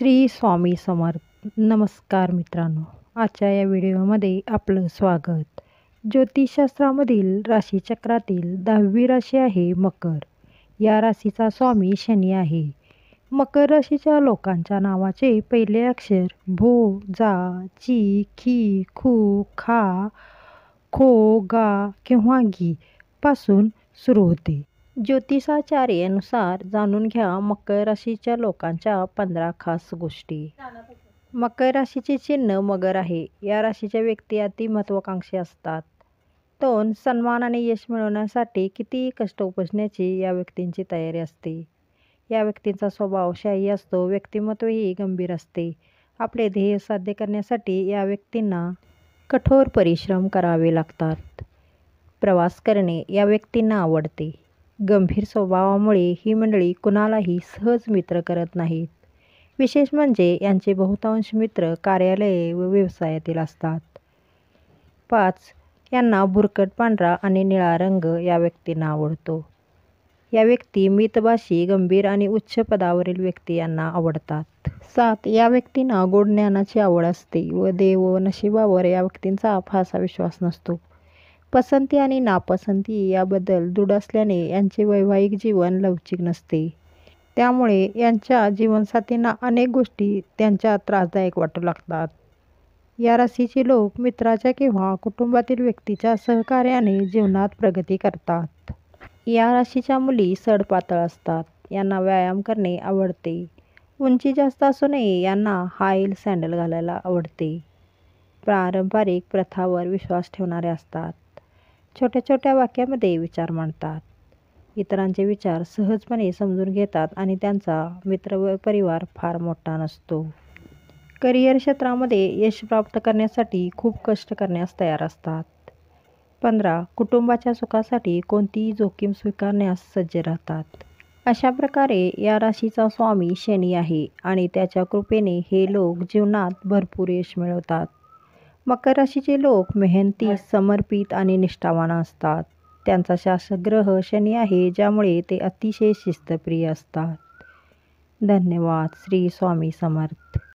श्री स्वामी समर्थ नमस्कार मित्रांनो आजच्या या व्हिडिओमध्ये आपलं स्वागत ज्योतिषशास्त्रामधील राशीचक्रातील दहावी राशी आहे मकर या राशीचा स्वामी शनी आहे मकर राशीच्या लोकांच्या नावाचे पहिले अक्षर भो जा ची खी खू खा खो गा किंवा गी पासून सुरू होते ज्योतिषाचार्यनुसार जाणून घ्या मकर राशीच्या लोकांच्या पंधरा खास गोष्टी मकर राशीचे चिन्ह मगर आहे या राशीच्या व्यक्ती अति महत्त्वाकांक्षी असतात दोन सन्मान आणि यश मिळवण्यासाठी किती कष्ट उपसण्याची या व्यक्तींची तयारी असते या व्यक्तींचा स्वभाव शाही असतो व्यक्तिमत्वही गंभीर असते आपले ध्येय साध्य करण्यासाठी या व्यक्तींना कठोर परिश्रम करावे लागतात प्रवास करणे या व्यक्तींना आवडते गंभीर स्वभावामुळे ही मंडळी कुणालाही सहज मित्र करत नाहीत विशेष म्हणजे यांचे बहुतांश मित्र कार्यालये व व्यवसायातील असतात पाच यांना बुरकट पांढरा आणि निळा रंग या व्यक्तींना आवडतो या व्यक्ती मितभाषी गंभीर आणि उच्च पदावरील व्यक्ती यांना आवडतात सात या व्यक्तींना गोड ज्ञानाची आवड असते व देव व नशिबावर या व्यक्तींचा फारसा विश्वास नसतो पसंती आणि नापसंती याबद्दल दृढ असल्याने यांचे वैवाहिक जीवन लवचिक नसते त्यामुळे यांच्या जीवनसाथींना अनेक गोष्टी त्यांच्या त्रासदायक वाटू लागतात या राशीचे लोक मित्राच्या किंवा कुटुंबातील व्यक्तीच्या सहकार्याने जीवनात प्रगती करतात या राशीच्या मुली सडपातळ असतात यांना व्यायाम करणे आवडते उंची जास्त असूनही यांना हाईल सँडल घालायला आवडते पारंपरिक प्रथावर विश्वास ठेवणारे असतात छोट्या छोट्या वाक्यामध्ये विचार मांडतात इतरांचे विचार सहजपणे समजून घेतात आणि त्यांचा मित्र व परिवार फार मोठा नसतो करिअर क्षेत्रामध्ये यश प्राप्त करण्यासाठी खूप कष्ट करण्यास तयार असतात पंधरा कुटुंबाच्या सुखासाठी कोणतीही जोखीम स्वीकारण्यास सज्ज राहतात अशा प्रकारे या राशीचा स्वामी शनी आहे आणि त्याच्या कृपेने हे लोक जीवनात भरपूर यश मिळवतात मकर राशीचे लोक मेहनती समर्पित आणि निष्ठावान असतात त्यांचा शासक शनी आहे ज्यामुळे ते अतिशय शिस्तप्रिय असतात धन्यवाद श्री स्वामी समर्थ